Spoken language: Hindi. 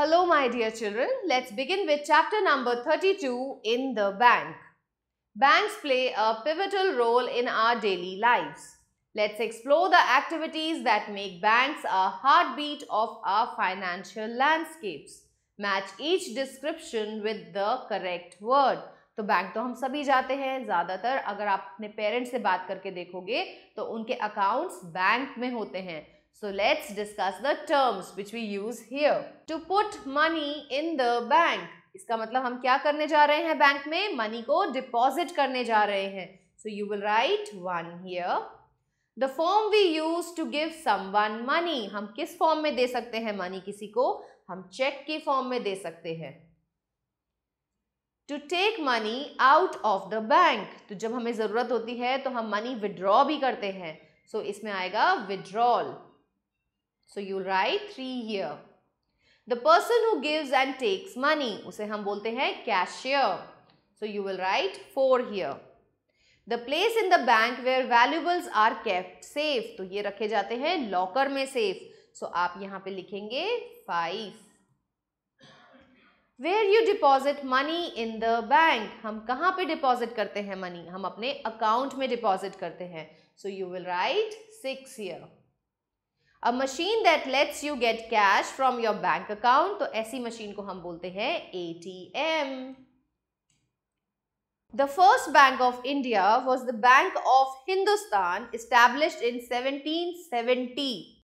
Hello, my dear children. Let's begin with chapter number 32 in the bank. Banks play a pivotal role in our daily lives. Let's explore the activities that make banks a heartbeat of our financial landscapes. Match each description with the correct word. तो बैंक तो हम सभी जाते हैं ज़्यादातर अगर आप अपने पेरेंट्स से बात करके देखोगे तो उनके अकाउंट्स बैंक में होते हैं So let's discuss the terms which we use here. To put money in the bank. इसका मतलब हम क्या करने जा रहे हैं बैंक में मनी को डिपॉजिट करने जा रहे हैं so you will write one here the form we use to give someone money हम किस फॉर्म में दे सकते हैं मनी किसी को हम चेक के फॉर्म में दे सकते हैं to take money out of the bank तो जब हमें ज़रूरत होती है तो हम मनी विड्रॉ भी करते हैं सो so, इसमें आएगा withdrawal so you write three here the person who gives and takes money उसे हम बोलते हैं cashier so you will write four here the place in the bank where valuables are kept safe तो ये रखे जाते हैं लॉकर में सेफ सो so, आप यहाँ पे लिखेंगे five where you deposit money in the bank हम कहाँ पे डिपॉजिट करते हैं मनी हम अपने अकाउंट में डिपॉजिट करते हैं so you will write six here A machine that lets you get cash from your bank account. तो ऐसी machine को हम बोलते हैं ATM. The first bank of India was the Bank of Hindustan established in 1770.